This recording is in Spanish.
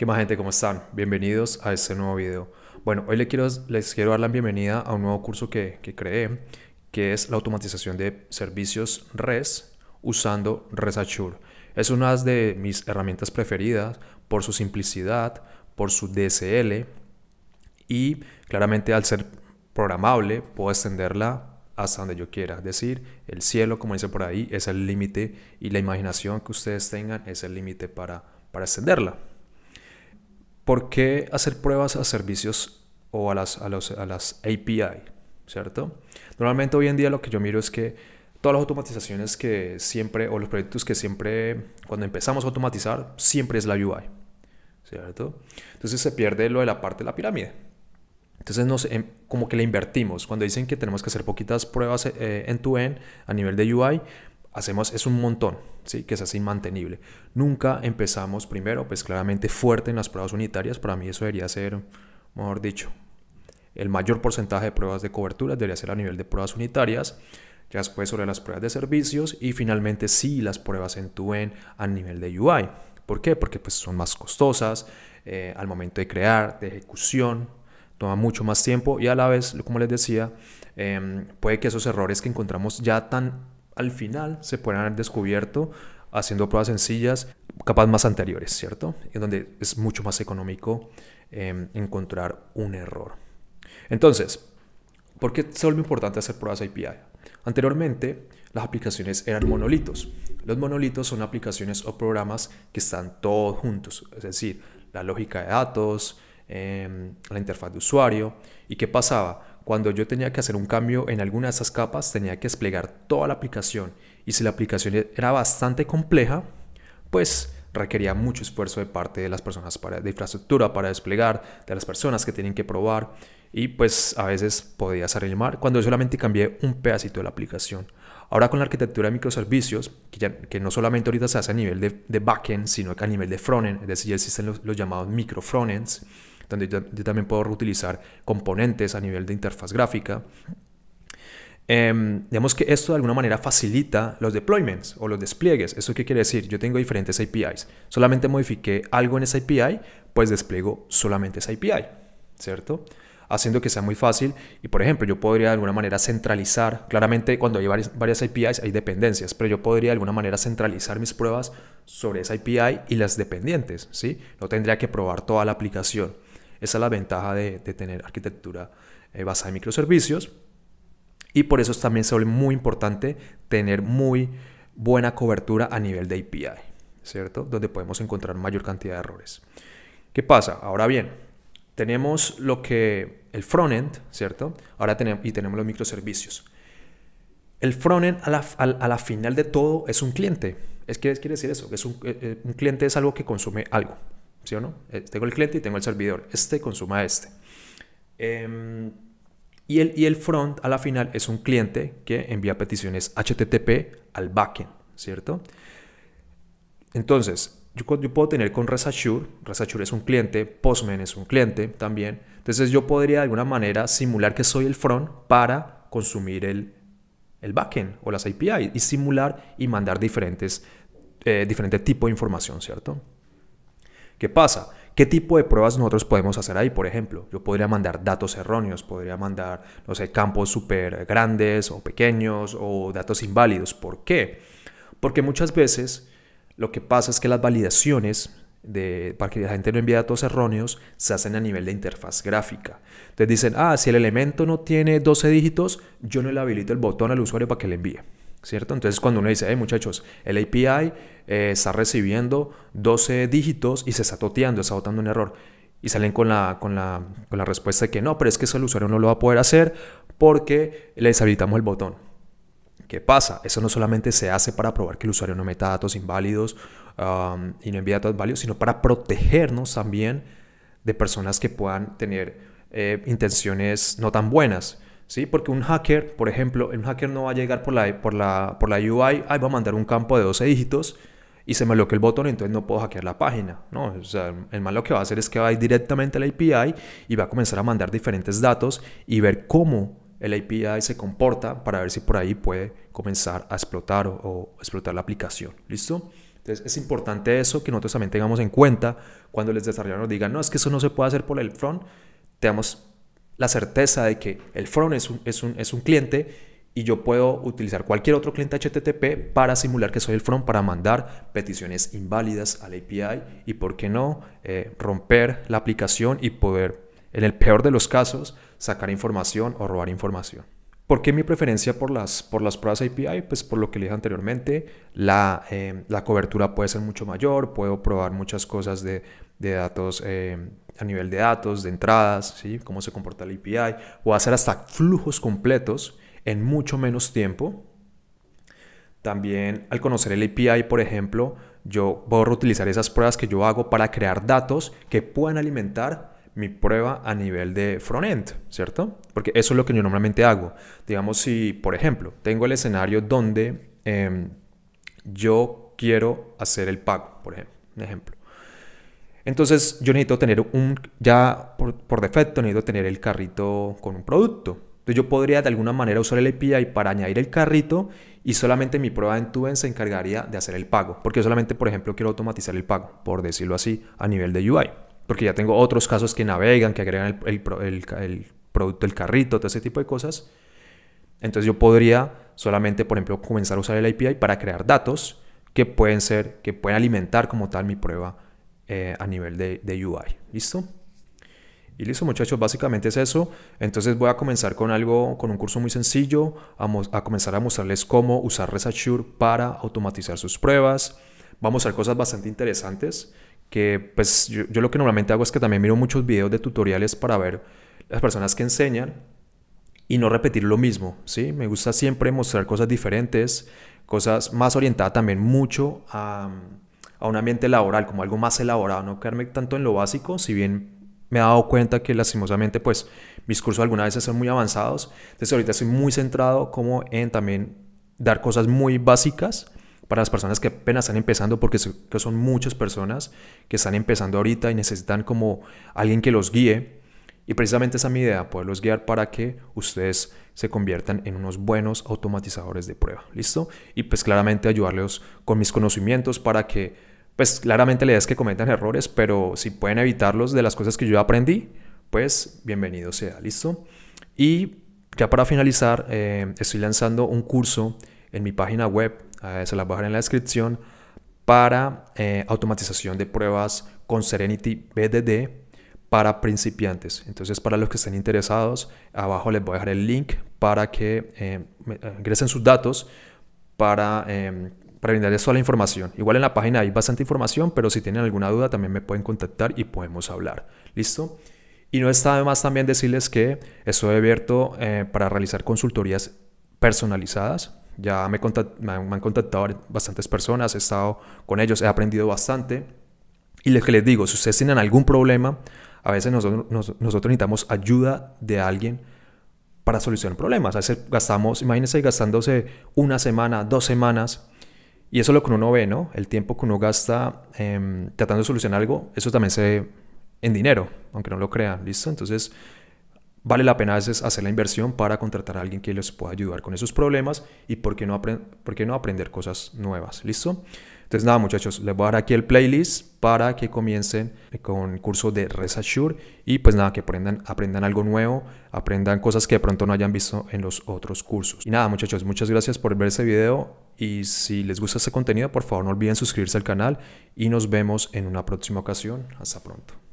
¿Qué más gente? ¿Cómo están? Bienvenidos a este nuevo video. Bueno, hoy les quiero, les quiero dar la bienvenida a un nuevo curso que, que creé, que es la automatización de servicios res usando REST Es una de mis herramientas preferidas por su simplicidad, por su DSL y claramente al ser programable puedo extenderla hasta donde yo quiera. Es decir, el cielo, como dice por ahí, es el límite y la imaginación que ustedes tengan es el límite para, para extenderla. ¿Por qué hacer pruebas a servicios o a las, a, las API? ¿Cierto? Normalmente hoy en día lo que yo miro es que todas las automatizaciones que siempre, o los proyectos que siempre, cuando empezamos a automatizar, siempre es la UI. ¿Cierto? Entonces se pierde lo de la parte de la pirámide. Entonces nos, em, como que le invertimos. Cuando dicen que tenemos que hacer poquitas pruebas eh, en tu end a nivel de UI, hacemos es un montón, ¿sí? que es así mantenible, Nunca empezamos primero, pues claramente fuerte en las pruebas unitarias, para mí eso debería ser, mejor dicho, el mayor porcentaje de pruebas de cobertura debería ser a nivel de pruebas unitarias, ya después sobre las pruebas de servicios y finalmente sí las pruebas en en a nivel de UI. ¿Por qué? Porque pues, son más costosas eh, al momento de crear, de ejecución, toma mucho más tiempo y a la vez, como les decía, em, puede que esos errores que encontramos ya tan al final se pueden haber descubierto haciendo pruebas sencillas, capaz más anteriores, ¿cierto? En donde es mucho más económico em, encontrar un error. Entonces, ¿por qué es vuelve importante hacer pruebas API? Anteriormente, las aplicaciones eran monolitos. Los monolitos son aplicaciones o programas que están todos juntos, es decir, la lógica de datos, em, la interfaz de usuario. ¿Y qué pasaba? Cuando yo tenía que hacer un cambio en alguna de esas capas, tenía que desplegar toda la aplicación. Y si la aplicación e-, era bastante compleja, pues requería mucho esfuerzo de parte de las personas para, de infraestructura para desplegar, de las personas que tienen que probar. Y pues a veces podía salir mal cuando yo solamente cambié un pedacito de la aplicación. Ahora con la arquitectura de microservicios, que, no solamente ahorita se hace a nivel de, backend, sino que a nivel de frontend, es decir, existen los, los llamados micro frontends, donde yo, también puedo reutilizar componentes a nivel de interfaz gráfica. Em, digamos que esto de alguna manera facilita los deployments o los despliegues. ¿Eso qué quiere decir? Yo tengo diferentes APIs. Solamente modifiqué algo en esa API, pues despliego solamente esa API, ¿cierto? Haciendo que sea muy fácil y, por ejemplo, yo podría de alguna manera centralizar, claramente cuando hay varias, varias APIs hay dependencias, pero yo podría de alguna manera centralizar mis pruebas sobre esa API y las dependientes, ¿sí? No tendría que probar toda la aplicación. Esa es la ventaja de, tener arquitectura eh, basada en microservicios. Y por eso es también se muy importante tener muy buena cobertura a nivel de API, ¿cierto? Donde podemos encontrar mayor cantidad de errores. ¿Qué pasa? Ahora bien, tenemos lo que el frontend, ¿cierto? Ahora tenemos y tenemos los microservicios. El frontend a la, a, la final de todo es un cliente. Es, ¿Qué quiere decir eso? Es eh, eh, un cliente es algo que consume algo. Eh, tengo el cliente y tengo el servidor. Este consuma este. Em, y, el, y el front a la final es un cliente que envía peticiones HTTP al backend, ¿cierto? Entonces, yo, puedo tener con REST Assure, es un cliente, Postman es un cliente también. Entonces yo podría de alguna manera simular que soy el front para consumir el, backend o las API y simular y mandar diferentes, eh, de información, ¿cierto? ¿Qué pasa? ¿Qué tipo de pruebas nosotros podemos hacer ahí? Por ejemplo, yo podría mandar datos erróneos, podría mandar, no sé, campos súper grandes o pequeños o datos inválidos. ¿Por qué? Porque muchas veces lo que pasa es que las validaciones de, para que la gente no envíe datos erróneos se hacen a nivel de interfaz gráfica. Entonces dicen, ah, si el elemento no tiene 12 dígitos, yo no le habilito el botón al usuario para que le envíe. ¿cierto? Entonces cuando uno dice, hey muchachos, el API eh, está recibiendo 12 dígitos y se está toteando, está botando un error. Y salen con la, respuesta de que no, pero es que eso el usuario no lo va a poder hacer porque le deshabilitamos el botón. ¿Qué pasa? Eso no solamente se hace para probar que el usuario no meta datos inválidos um, y no envía datos válidos, sino para protegernos también de personas que puedan tener eh, intenciones no tan buenas. ¿sí? Porque un hacker, por ejemplo, un hacker no va a llegar por la, por la, por la UI, ahí va a mandar un campo de 12 dígitos y se me bloquea el botón, entonces no puedo hackear la página, ¿no? el malo que va a hacer es que va a ir directamente a la API y va a comenzar a mandar diferentes datos y ver cómo el API se comporta para ver si por ahí puede comenzar a explotar o, explotar la aplicación, ¿listo? Entonces es importante eso que nosotros también tengamos en cuenta cuando les desarrolladores nos digan, no, es que eso no se puede hacer por el front, tengamos la certeza de que el front es un, cliente y yo puedo utilizar cualquier otro cliente HTTP para simular que soy el front, para mandar peticiones inválidas al API y, ¿por qué no?, eh, romper la aplicación y poder, en el peor de los casos, sacar información o robar información. ¿Por qué mi preferencia por las, por las pruebas API? Pues por lo que le dije anteriormente, la, eh, la cobertura puede ser mucho mayor, puedo probar muchas cosas de, de datos eh, a nivel de datos, de entradas, ¿sí? cómo se comporta el API, o hacer hasta flujos completos en mucho menos tiempo. También al conocer el API, por ejemplo, yo puedo utilizar esas pruebas que yo hago para crear datos que puedan alimentar mi prueba a nivel de frontend, ¿cierto? Porque eso es lo que yo normalmente hago. Digamos, si, por ejemplo, tengo el escenario donde em, yo quiero hacer el pago, por ejemplo, un ejemplo. Entonces yo necesito tener un, ya por, defecto necesito tener el carrito con un producto. Entonces yo podría de alguna manera usar el API para añadir el carrito y solamente mi prueba en Tuben se encargaría de hacer el pago. Porque solamente, por ejemplo, quiero automatizar el pago, por decirlo así, a nivel de UI porque ya tengo otros casos que navegan, que agregan el, producto, el carrito, todo ese tipo de cosas. Entonces yo podría solamente, por ejemplo, comenzar a usar el API para crear datos que pueden ser, que pueden alimentar como tal mi prueba eh, a nivel de, UI. ¿Listo? Y listo muchachos, básicamente es eso. Entonces voy a comenzar con algo, con un curso muy sencillo, a, a comenzar a mostrarles cómo usar ResAssure para automatizar sus pruebas. Vamos a hacer cosas bastante interesantes que pues yo, lo que normalmente hago es que también miro muchos videos de tutoriales para ver las personas que enseñan y no repetir lo mismo, ¿sí? Me gusta siempre mostrar cosas diferentes, cosas más orientadas también mucho a, a, un ambiente laboral, como algo más elaborado, no quedarme tanto en lo básico, si bien me he dado cuenta que lastimosamente pues mis cursos algunas veces son muy avanzados, entonces ahorita estoy muy centrado como en también dar cosas muy básicas para las personas que apenas están empezando, porque son muchas personas que están empezando ahorita y necesitan como alguien que los guíe. Y precisamente esa es mi idea, poderlos guiar para que ustedes se conviertan en unos buenos automatizadores de prueba, ¿listo? Y pues claramente ayudarlos con mis conocimientos para que, pues claramente la idea es que cometan errores, pero si pueden evitarlos de las cosas que yo aprendí, pues bienvenido sea, ¿listo? Y ya para finalizar, eh, estoy lanzando un curso en mi página web Ah, se las voy a dejar en la descripción, para eh, automatización de pruebas con Serenity BDD para principiantes. Entonces, para los que estén interesados, abajo les voy a dejar el link para que eh, eh, ingresen sus datos para, eh, para brindarles toda la información. Igual en la página hay bastante información, pero si tienen alguna duda también me pueden contactar y podemos hablar. ¿Listo? Y no está de más también decirles que estoy abierto para realizar consultorías personalizadas ya me, han contactado bastantes personas, he estado con ellos, he aprendido bastante. Y les que les digo, si ustedes tienen algún problema, a veces nosotros, necesitamos ayuda de alguien para solucionar problemas. A veces gastamos, imagínense gastándose una semana, dos semanas. Y eso es lo que uno ve, ¿no? El tiempo que uno gasta em, tratando de solucionar algo, eso también se ve en dinero, aunque no lo crean, ¿listo? Entonces, vale la pena a veces hacer la inversión para contratar a alguien que les pueda ayudar con esos problemas y por qué no, por qué no aprender cosas nuevas, ¿listo? Entonces nada muchachos, les voy a dar aquí el playlist para que comiencen con el curso de ResAssure y pues nada, que aprendan, aprendan algo nuevo, aprendan cosas que de pronto no hayan visto en los otros cursos. Y nada muchachos, muchas gracias por ver ese video y si les gusta este contenido por favor no olviden suscribirse al canal y nos vemos en una próxima ocasión. Hasta pronto.